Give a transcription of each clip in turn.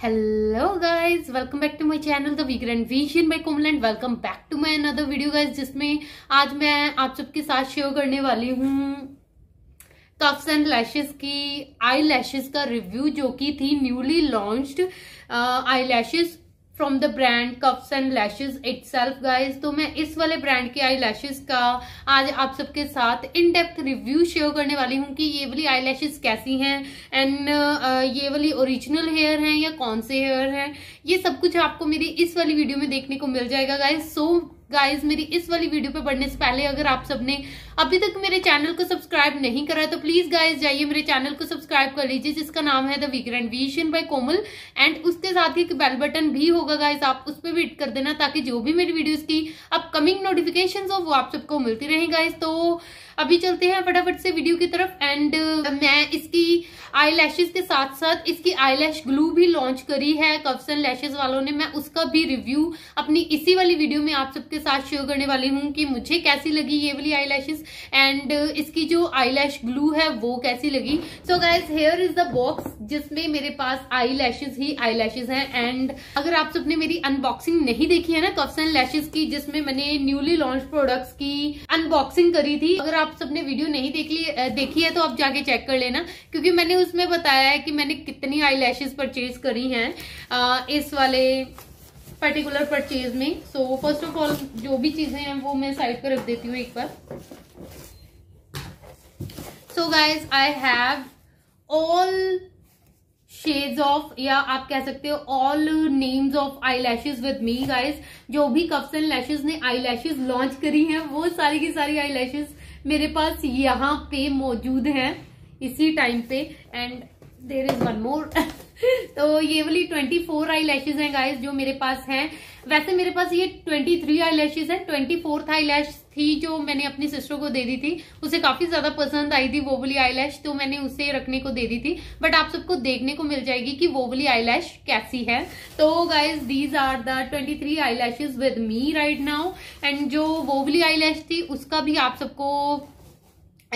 Hello guys welcome back to my channel the Vigrand vision by Komal and welcome back to my another video guys जिसमें आज मैं आप सबके साथ share करने वाली हूँ कफ्स एंड लैशेस की आई लैशेस का रिव्यू जो कि थी newly launched eye lashes from the brand cups and lashes itself guys तो मैं इस वाले ब्रांड के आई लैशेज का आज आप सबके साथ इन डेप्थ रिव्यू शेयर करने वाली हूँ कि ये वाली आई लैशेज कैसी हैं एंड ये वाली ओरिजिनल हेयर हैं या कौन से हेयर हैं ये सब कुछ आपको मेरी इस वाली वीडियो में देखने को मिल जाएगा गाइज सो so, गाइज मेरी इस वाली वीडियो पे बढ़ने से पहले अगर आप सबने अभी तक मेरे चैनल को सब्सक्राइब नहीं करा है तो प्लीज गाइज जाइए मेरे चैनल को सब्सक्राइब कर लीजिए जिसका नाम है the Vigrand vision by Komal and उसके साथ ही बेल बटन भी होगा गाइज आप उस पर भी कर देना ताकि जो भी मेरी वीडियोज की अपकमिंग नोटिफिकेशन हो वो आप सबको मिलती रहे गाइज तो अभी चलते हैं फटाफट से वीडियो की तरफ एंड uh, मैं इसकी आई के साथ साथ इसकी आई ग्लू भी लॉन्च करी है एंड लैशेज वालों ने मैं उसका भी रिव्यू अपनी इसी वाली वीडियो में आप सबके साथ शेयर करने वाली हूँ कि मुझे कैसी लगी ये वाली आई लैशेज एंड uh, इसकी जो लैश ग्लू है वो कैसी लगी so guys here is the box जिसमें मेरे पास आई लैशेज ही आई लैशेज है एंड अगर आप सबने मेरी अनबॉक्सिंग नहीं देखी है ना कफ्स एंड लैशेज की जिसमें मैंने न्यूली लॉन्च प्रोडक्ट्स की अनबॉक्सिंग करी थी अगर आप सबने वीडियो नहीं देख ली देखी है तो आप जाके चेक कर लेना क्योंकि मैंने उसमें बताया है कि मैंने कितनी आई लैशेज परचेज करी हैं इस वाले पर्टिकुलर परचेज में सो फर्स्ट ऑफ ऑल जो भी चीज़ें हैं वो मैं साइड पर रख देती हूँ एक बार so guys I have all shades of या आप कह सकते हो all names of eye lashes with me guys जो भी कप्स एंड लैशेज ने आई लैशेज लॉन्च करी हैं वो सारी की सारी आई लैशेज मेरे पास यहाँ पे मौजूद हैं इसी टाइम पे and there is one more तो ये वाली 24 फोर आई लैशेज है गाइज जो मेरे पास हैं वैसे मेरे पास ये 23 थ्री आई लैशेज है ट्वेंटी फोर्थ आई लैश थी जो मैंने अपनी सिस्टर को दे दी थी उसे काफी ज्यादा पसंद आई थी वो वाली आई लैश तो मैंने उसे रखने को दे दी थी बट आप सबको देखने को मिल जाएगी कि वो वाली आई लैश कैसी है तो guys these are the twenty three eye lashes with me right now and जो वो वाली आई लैश थी उसका भी आप सबको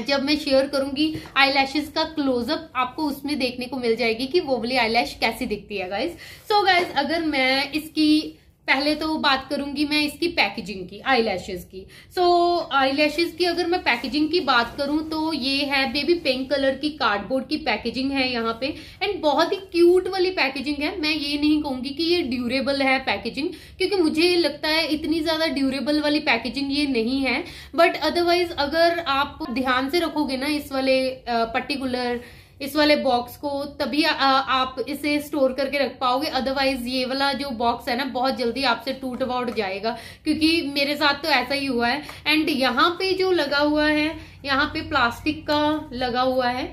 जब मैं शेयर करूंगी आईलैशेस का क्लोजअप आपको उसमें देखने को मिल जाएगी कि वो वाली आईलैश कैसी दिखती है गाइज सो गाइज अगर मैं इसकी पहले तो बात करूंगी मैं इसकी पैकेजिंग की आई की सो so, आई की अगर मैं पैकेजिंग की बात करूं तो ये है बेबी पिंक कलर की कार्डबोर्ड की पैकेजिंग है यहाँ पे एंड बहुत ही क्यूट वाली पैकेजिंग है मैं ये नहीं कहूंगी कि ये ड्यूरेबल है पैकेजिंग क्योंकि मुझे लगता है इतनी ज्यादा ड्यूरेबल वाली पैकेजिंग ये नहीं है बट अदरवाइज अगर आप ध्यान से रखोगे ना इस वाले पर्टिकुलर uh, इस वाले बॉक्स को तभी आ, आप इसे स्टोर करके रख पाओगे अदरवाइज ये वाला जो बॉक्स है ना बहुत जल्दी आपसे टूट वाउट जाएगा क्योंकि मेरे साथ तो ऐसा ही हुआ है एंड यहाँ पे जो लगा हुआ है यहाँ पे प्लास्टिक का लगा हुआ है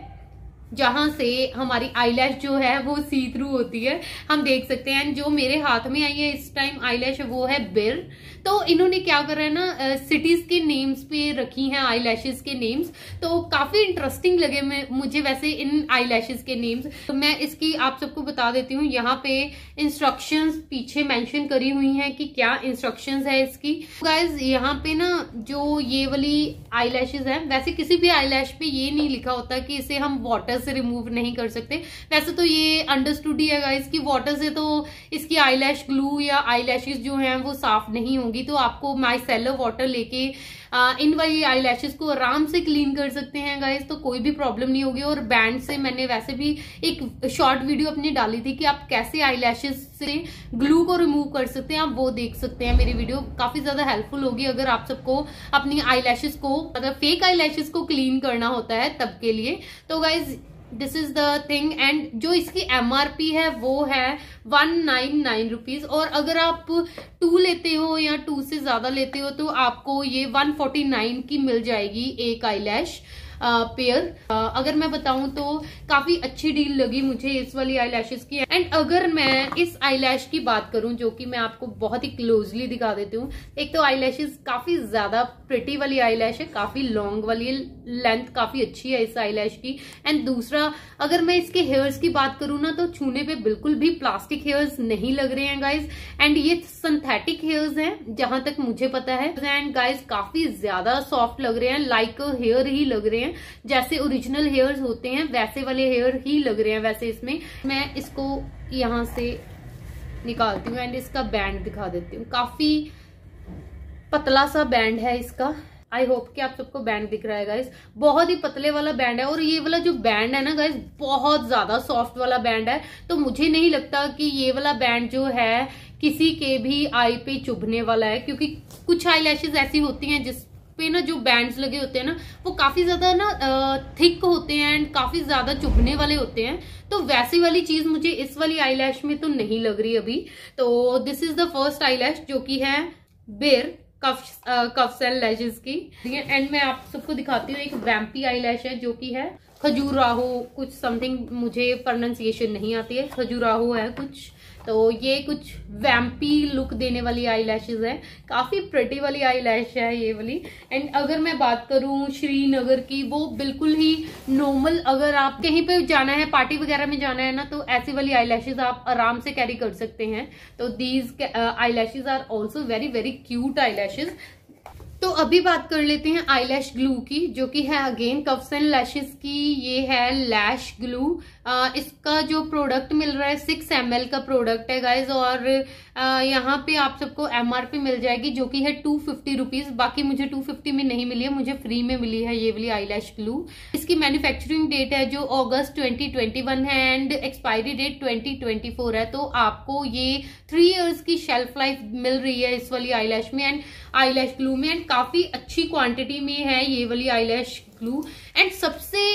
जहाँ से हमारी आई जो है वो सी थ्रू होती है हम देख सकते हैं जो मेरे हाथ में आई है इस टाइम लैश वो है बिर तो इन्होंने क्या करा है ना सिटीज के नेम्स पे रखी हैं लैशेज के नेम्स तो काफी इंटरेस्टिंग लगे मुझे वैसे इन आईलैशेस के नेम्स तो मैं इसकी आप सबको बता देती हूँ यहाँ पे इंस्ट्रक्शन पीछे मैंशन करी हुई है कि क्या इंस्ट्रक्शन है इसकी गाइज यहाँ पे ना जो ये वाली लैशेज है वैसे किसी भी आई पे ये नहीं लिखा होता कि इसे हम वॉटर से रिमूव नहीं कर सकते वैसे तो ये अंडरस्टूड ही है इसकी वाटर से तो इसकी आई ग्लू या आई जो हैं वो साफ नहीं होंगी तो आपको माई सेलो वाटर लेके इन वाली आई लैशेज को आराम से क्लीन कर सकते हैं गाइज तो कोई भी प्रॉब्लम नहीं होगी और बैंड से मैंने वैसे भी एक शॉर्ट वीडियो अपनी डाली थी कि आप कैसे आई से ग्लू को रिमूव कर सकते हैं आप वो देख सकते हैं मेरी वीडियो काफी ज्यादा हेल्पफुल होगी अगर आप सबको अपनी आई को मतलब फेक आई को क्लीन करना होता है तब के लिए तो guys this is the thing and जो इसकी पी है वो है वन नाइन नाइन रुपीज और अगर आप टू लेते हो या टू से ज्यादा लेते हो तो आपको ये वन फोर्टी नाइन की मिल जाएगी एक आई पेयर अगर मैं बताऊं तो काफी अच्छी डील लगी मुझे इस वाली आई की एंड अगर मैं इस आई की बात करूं जो कि मैं आपको बहुत ही क्लोजली दिखा देती हूँ एक तो आई काफी ज्यादा प्रिटी वाली आई है काफी लॉन्ग वाली लेंथ काफी अच्छी है इस आई की एंड दूसरा अगर मैं इसके हेयर्स की बात करूं ना तो छूने पे बिल्कुल भी प्लास्टिक हेयर्स नहीं लग रहे हैं गाइज एंड ये सिंथेटिक हेयर्स हैं जहां तक मुझे पता है एंड गाइज काफी ज्यादा सॉफ्ट लग रहे हैं लाइक like हेयर ही लग रहे हैं हैं जैसे ओरिजिनल हेयर्स होते हैं वैसे वाले हेयर ही लग रहे हैं वैसे इसमें मैं इसको यहां से निकालती हूँ एंड इसका बैंड दिखा देती हूँ काफी पतला सा बैंड है इसका आई होप कि आप सबको बैंड दिख रहा है गाइस बहुत ही पतले वाला बैंड है और ये वाला जो बैंड है ना गाइस बहुत ज्यादा सॉफ्ट वाला बैंड है तो मुझे नहीं लगता कि ये वाला बैंड जो है किसी के भी आई पे चुभने वाला है क्योंकि कुछ आई ऐसी होती हैं जिस पे ना जो बैंड्स लगे होते हैं ना वो काफ़ी ज़्यादा ना थिक होते हैं एंड काफ़ी ज़्यादा चुभने वाले होते हैं तो वैसी वाली चीज़ मुझे इस वाली आई में तो नहीं लग रही अभी तो this is the first eye जो की है बेर कफ कफ एंड लैशेज की एंड मैं आप सबको दिखाती हूँ एक वैम्पी लैश है जो की है खजूराहो कुछ समथिंग मुझे प्रोनाउंसिएशन नहीं आती है खजूराहो है कुछ तो ये कुछ वैम्पी लुक देने वाली आई लैशेज है काफ़ी प्रटी वाली आई लैश है ये वाली एंड अगर मैं बात करू श्रीनगर की वो बिल्कुल ही नॉर्मल अगर आप कहीं पे जाना है पार्टी वगैरह में जाना है ना तो ऐसी वाली आई लैशेज आप आराम से कैरी कर सकते हैं तो these eye lashes are also very very cute eye lashes तो अभी बात कर लेते हैं आई लैश ग्लू की जो कि है अगेन कफ्स एंड लैशेज की ये है लैश ग्लू आ, इसका जो प्रोडक्ट मिल रहा है सिक्स एम का प्रोडक्ट है गाइज और यहाँ पे आप सबको एम मिल जाएगी जो कि है टू फिफ्टी रुपीज बाकी मुझे टू फिफ्टी में नहीं मिली है मुझे फ्री में मिली है ये वाली आई लैश ग्लू इसकी मैन्युफैक्चरिंग डेट है जो अगस्त 2021 है एंड एक्सपायरी डेट 2024 है तो आपको ये थ्री इयर्स की शेल्फ लाइफ मिल रही है इस वाली आई में एंड आई ग्लू में एंड काफी अच्छी क्वांटिटी में है ये वाली आई ग्लू एंड सबसे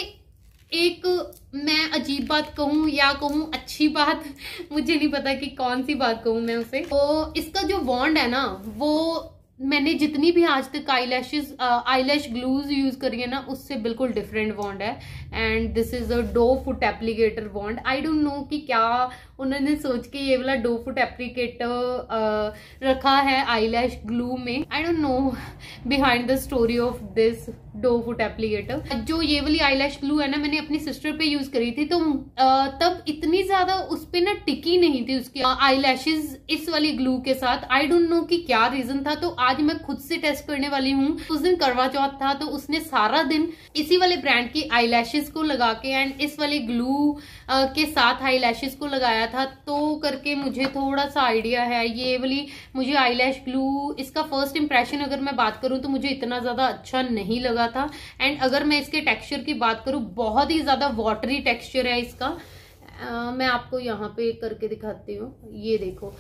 एक मैं अजीब बात कहूँ या कहूँ अच्छी बात मुझे नहीं पता कि कौन सी बात कहूँ मैं उसे तो इसका जो बॉन्ड है ना वो मैंने जितनी भी आज तक eye lashes eye lash glues use करी है ना उससे बिल्कुल डिफरेंट वॉन्ड है and this is a doe foot applicator wand I don't know कि क्या उन्होंने सोच के ये वाला डो फुट एप्लीकेटर रखा है आई लैश ग्लू में I don't know behind the story of this doe foot applicator जो ये वाली आई लैश ग्लू है ना मैंने अपनी सिस्टर पे यूज़ करी थी तो uh, तब इतनी ज़्यादा उस पर ना टिकी नहीं थी उसकी आई uh, लैशेज इस वाली ग्लू के साथ आई डोंट नो कि क्या रीज़न था तो आज मैं खुद से टेस्ट करने वाली हूँ उस दिन करवा चौथ था तो उसने सारा दिन इसी वाले ब्रांड की आई को लगा के एंड इस वाले ग्लू के साथ आई को लगाया था तो करके मुझे थोड़ा सा आइडिया है ये वाली मुझे आई ग्लू इसका फर्स्ट इंप्रेशन अगर मैं बात करूँ तो मुझे इतना ज़्यादा अच्छा नहीं लगा था एंड अगर मैं इसके टेक्स्चर की बात करूँ बहुत ही ज़्यादा वाटरी टेक्स्चर है इसका आ, मैं आपको यहाँ पे करके दिखाती हूँ ये देखो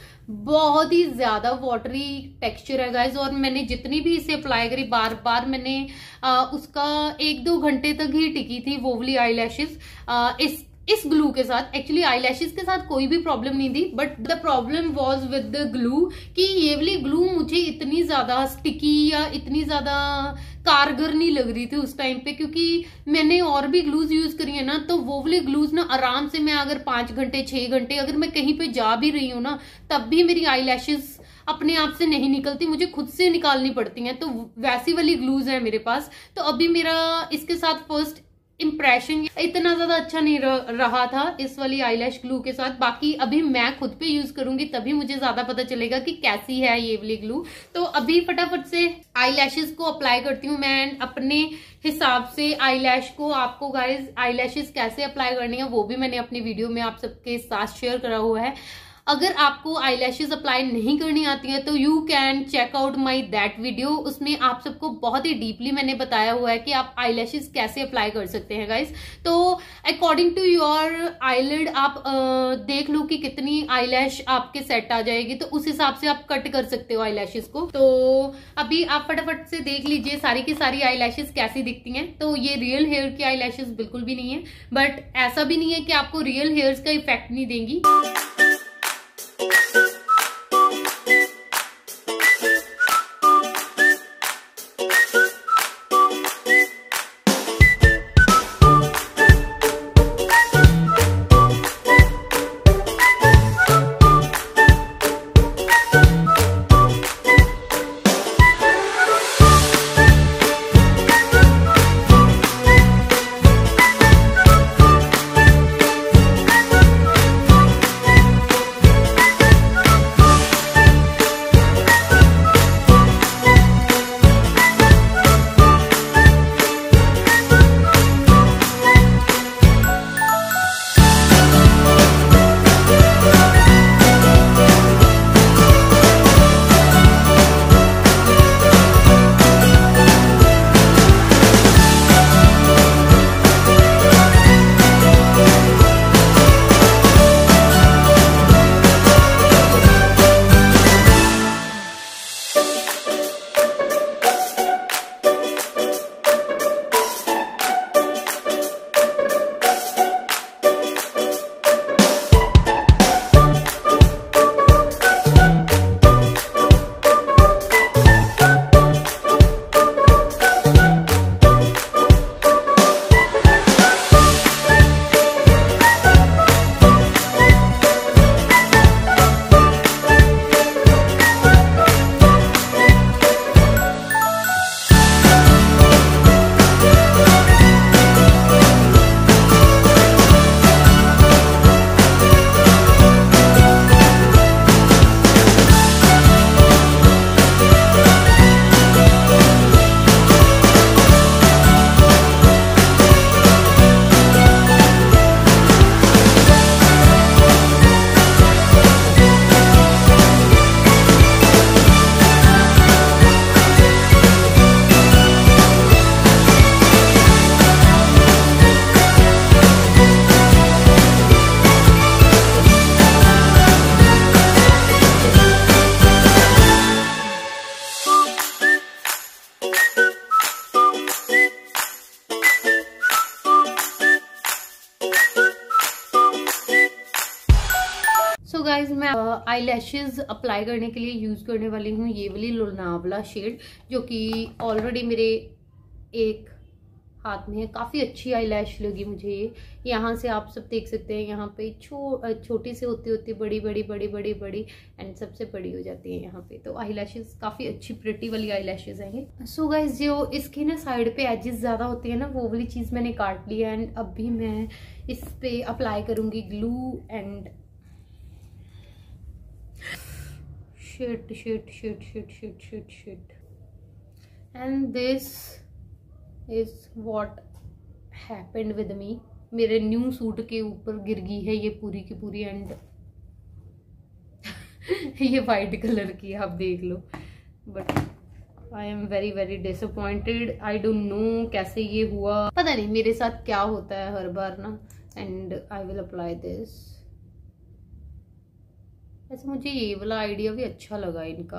बहुत ही ज़्यादा वाटरी टेक्सचर है गाइज और मैंने जितनी भी इसे अप्लाई करी बार बार मैंने आ, उसका एक दो घंटे तक ही टिकी थी वोवली आई लैशेज इस इस ग्लू के साथ एक्चुअली आई के साथ कोई भी प्रॉब्लम नहीं थी but the problem was with the glue कि ये वाली ग्लू मुझे इतनी ज्यादा स्टिकी या इतनी ज्यादा कारगर नहीं लग रही थी उस टाइम पे क्योंकि मैंने और भी ग्लूज यूज करी है ना तो वो वाले ग्लूज ना आराम से मैं अगर पांच घंटे छह घंटे अगर मैं कहीं पे जा भी रही हूँ ना तब भी मेरी आई अपने आप से नहीं निकलती मुझे खुद से निकालनी पड़ती हैं तो वैसी वाली ग्लूज है मेरे पास तो अभी मेरा इसके साथ फर्स्ट इम्प्रेशन इतना ज्यादा अच्छा नहीं रहा था इस वाली आईलैश ग्लू के साथ बाकी अभी मैं खुद पे यूज करूंगी तभी मुझे ज्यादा पता चलेगा कि कैसी है ये वाली ग्लू तो अभी फटाफट से आईलैशेस को अप्लाई करती हूँ मैं अपने हिसाब से आईलैश को आपको गाइज आईलैशेस कैसे अप्लाई करनी है वो भी मैंने अपनी वीडियो में आप सबके साथ शेयर करा हुआ है अगर आपको लैशेज अप्लाई नहीं करनी आती है तो you can check out my that video उसमें आप सबको बहुत ही डीपली मैंने बताया हुआ है कि आप लैशेज कैसे अप्लाई कर सकते हैं गाइज तो अकॉर्डिंग टू योर आईलेड आप आ, देख लो कि कितनी आईलैश आपके सेट आ जाएगी तो उस हिसाब से आप कट कर सकते हो लैशेज को तो अभी आप फटाफट से देख लीजिए सारी की सारी लैशेज कैसी दिखती हैं तो ये रियल हेयर की लैशेज बिल्कुल भी नहीं है बट ऐसा भी नहीं है कि आपको रियल हेयर्स का इफेक्ट नहीं देंगी Thank you. आईलैशेस अप्लाई करने के लिए यूज़ करने वाली हूँ ये वाली लोनावला शेड जो कि ऑलरेडी मेरे एक हाथ में है काफ़ी अच्छी आई लैश लगी मुझे ये यहाँ से आप सब देख सकते हैं यहाँ पे छो छोटी से होती होती बड़ी बड़ी बड़ी बड़ी बड़ी एंड सबसे बड़ी हो जाती है यहाँ पे तो आई लैशेज काफ़ी अच्छी प्रटी वाली आई लैशेज हैं ये सो गाइज जो इसके ना साइड पे एजेस ज़्यादा होते हैं ना वो वाली चीज़ मैंने काट ली है एंड अब भी मैं इस पर अप्लाई करूँगी glue and shit shit shit shit shit shit shit and this is what happened with me मेरे न्यू सूट के ऊपर गिर गई है ये पूरी की पूरी एंड ये वाइट कलर की आप देख लो but I am very very disappointed I don't know कैसे ये हुआ पता नहीं मेरे साथ क्या होता है हर बार ना and I will apply this वैसे मुझे ये वाला आइडिया भी अच्छा लगा इनका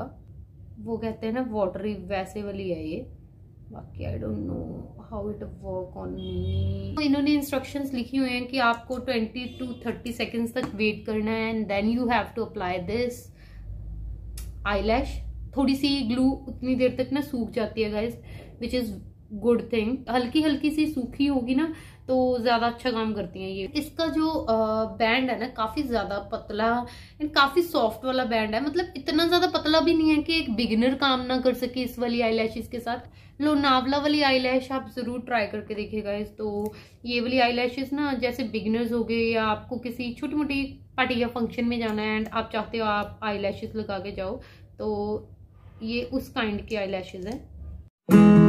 वो कहते हैं ना वाटरी वैसे वाली है ये बाकी I don't know how it work on me तो इन्होंने इंस्ट्रक्शंस लिखी हुई हैं कि आपको 20 टू 30 सेकेंड्स तक वेट करना है and then you have to apply this I थोड़ी सी ग्लू उतनी देर तक ना सूख जाती है guys which is good thing हल्की हल्की सी सूखी होगी ना तो ज़्यादा अच्छा काम करती है ये इसका जो बैंड है ना काफ़ी ज़्यादा पतला एंड काफ़ी सॉफ्ट वाला बैंड है मतलब इतना ज़्यादा पतला भी नहीं है कि एक बिगिनर काम ना कर सके इस वाली आई के साथ लोनावला वाली आई आप ज़रूर ट्राई करके देखेगा इस तो ये वाली आई ना जैसे बिगिनर्स हो गए या आपको किसी छोटी मोटी पार्टी या फंक्शन में जाना है एंड आप चाहते हो आप आई लगा के जाओ तो ये उस काइंड की आई लैशेज है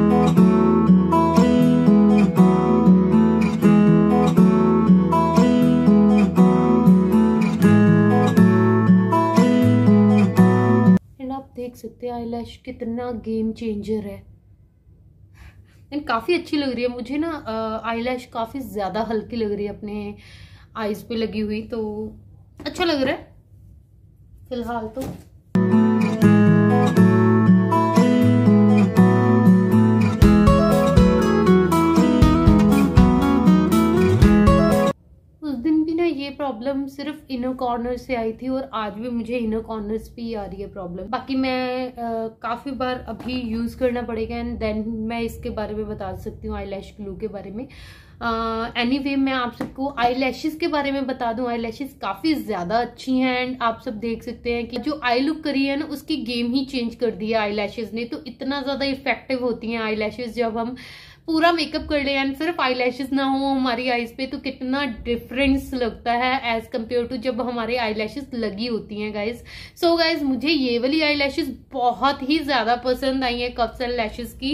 देख सकते हैं आईलैश कितना गेम चेंजर है एंड काफ़ी अच्छी लग रही है मुझे ना आईलैश काफ़ी ज़्यादा हल्की लग रही है अपने आईज पे लगी हुई तो अच्छा लग रहा है फिलहाल तो ये प्रॉब्लम सिर्फ इनर कॉर्नर से आई थी और आज भी मुझे इनर कॉर्नर पे ही आ रही है प्रॉब्लम बाकी मैं आ, काफी बार अभी यूज करना पड़ेगा एंड देन मैं इसके बारे में बता सकती हूँ आई लैश ग्लू के बारे में एनी uh, anyway, मैं आप सबको आई लैशेज के बारे में बता दूं आई लैशेज काफ़ी ज़्यादा अच्छी हैं एंड आप सब देख सकते हैं कि जो आई लुक करी है ना उसकी गेम ही चेंज कर दी है आई लैशेज ने तो इतना ज़्यादा इफेक्टिव होती हैं आई लैशेज जब हम uh, पूरा मेकअप कर ले एंड सिर्फ आई ना हो हमारी आईज पे तो कितना डिफरेंस लगता है एज कम्पेयर टू जब हमारे आई लगी होती हैं गाइज सो गाइज मुझे ये वाली आई बहुत ही ज्यादा पसंद आई है कप्स एंड लैशेज की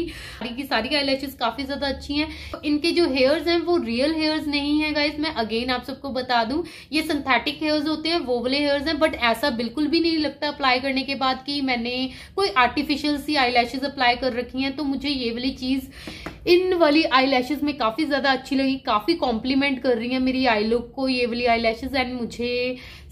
की सारी आई काफी ज्यादा अच्छी हैं तो इनके जो हेयर्स हैं वो रियल हेयर्स नहीं है गाइज मैं अगेन आप सबको बता दूं ये सिंथेटिक हेयर्स होते हैं वो वाले हेयर्स हैं बट ऐसा बिल्कुल भी नहीं लगता अप्लाई करने के बाद कि मैंने कोई आर्टिफिशियल सी आई अप्लाई कर रखी है तो मुझे ये वाली चीज़ इन वाली आई में काफ़ी ज़्यादा अच्छी लगी काफ़ी कॉम्प्लीमेंट कर रही है मेरी आई लुक को ये वाली आई एंड मुझे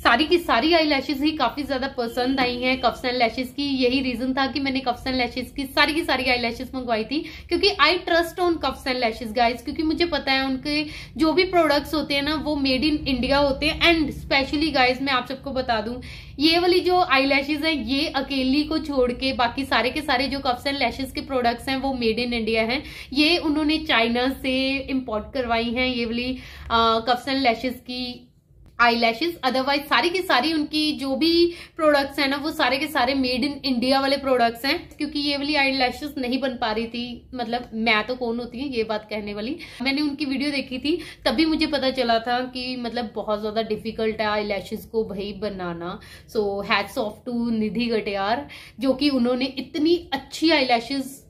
सारी की सारी आई लैशेज ही काफी ज्यादा पसंद आई हैं कफ्स एंड लैशेज की यही रीजन था कि मैंने कफ्स एंड लैशेज की सारी की सारी आई लैशेज मंगवाई थी क्योंकि I trust on cuffs and lashes guys क्योंकि मुझे पता है उनके जो भी प्रोडक्ट्स होते हैं ना वो मेड इन इंडिया होते हैं एंड स्पेशली गाइज मैं आप सबको बता दूं ये वाली जो आई लैशेज है ये अकेली को छोड़ के बाकी सारे के सारे जो कफ्स एंड लैशेज के प्रोडक्ट्स हैं वो मेड इन इंडिया हैं ये उन्होंने चाइना से इम्पोर्ट करवाई हैं ये वाली कफ्स एंड लैशेज की आईलैशेस अदरवाइज सारी की सारी उनकी जो भी प्रोडक्ट्स हैं ना वो सारे के सारे मेड इन इंडिया वाले प्रोडक्ट्स हैं क्योंकि ये वाली आईलैशेस नहीं बन पा रही थी मतलब मैं तो कौन होती है ये बात कहने वाली मैंने उनकी वीडियो देखी थी तभी मुझे पता चला था कि मतलब बहुत ज्यादा डिफिकल्ट है लैशेज को भाई बनाना so hats off to Nidhi Gateyar जो कि उन्होंने इतनी अच्छी लैशेज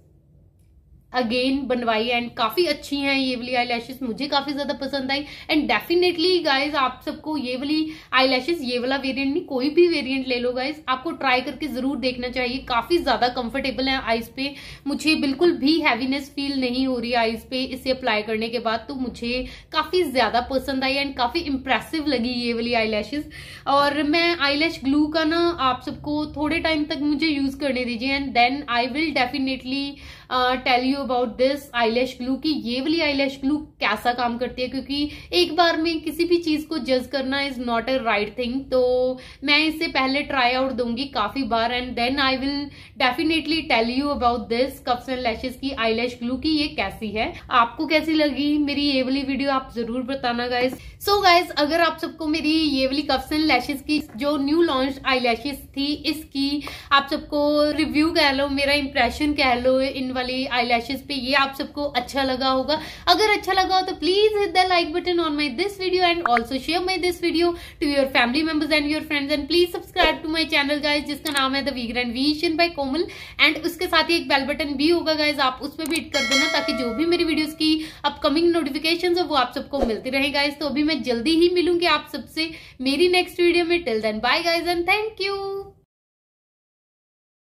अगेन बनवाई एंड काफी अच्छी हैं ये वाली लैशेज मुझे काफी ज्यादा पसंद आई एंड डेफिनेटली गाइज आप सबको ये वाली आईलैशेस ये वाला वेरिएंट नहीं कोई भी वेरिएंट ले लो गाइज आपको ट्राई करके जरूर देखना चाहिए काफी ज्यादा कंफर्टेबल है आईज पे मुझे बिल्कुल भी हैवीनेस फील नहीं हो रही आईज पे इसे अप्लाई करने के बाद तो मुझे काफी ज्यादा पसंद आई एंड काफी इंप्रेसिव लगी ये वाली आई और मैं आई ग्लू का ना आप सबको थोड़े टाइम तक मुझे यूज करने दीजिए and then I will definitely tell you about this eyelash glue कि ये वाली आईलैश ग्लू कैसा काम करती है क्योंकि एक बार में किसी भी चीज को जज करना is not a right thing तो मैं इसे पहले ट्राई आउट दूंगी काफी बार and then I will definitely tell you about this cups and lashes की आईलैश ग्लू की ये कैसी है आपको कैसी लगी मेरी ये वाली वीडियो आप जरूर बताना गाइज सो गाइज अगर आप सबको मेरी ये वाली कप्स एंड लैशेज की जो न्यू लॉन्च आई थी इसकी आप सबको रिव्यू कह लो मेरा इंप्रेशन कह लो इन वाली आईलैशेस पे ये आप सबको अच्छा लगा होगा अगर अच्छा लगा हो तो please hit the like button on my this video and also share my this video to your family members and your friends and please subscribe to my channel guys जिसका नाम है the vgrand vision by Komal and उसके साथ ही एक bell button भी होगा guys आप उस पर भी हिट कर देना ताकि जो भी मेरी वीडियोज की अपकमिंग नोटिफिकेशन हो वो आप सबको मिलती रहे गाइज तो अभी मैं जल्दी ही मिलूंगी आप सबसे मेरी नेक्स्ट वीडियो में till then bye guys and thank you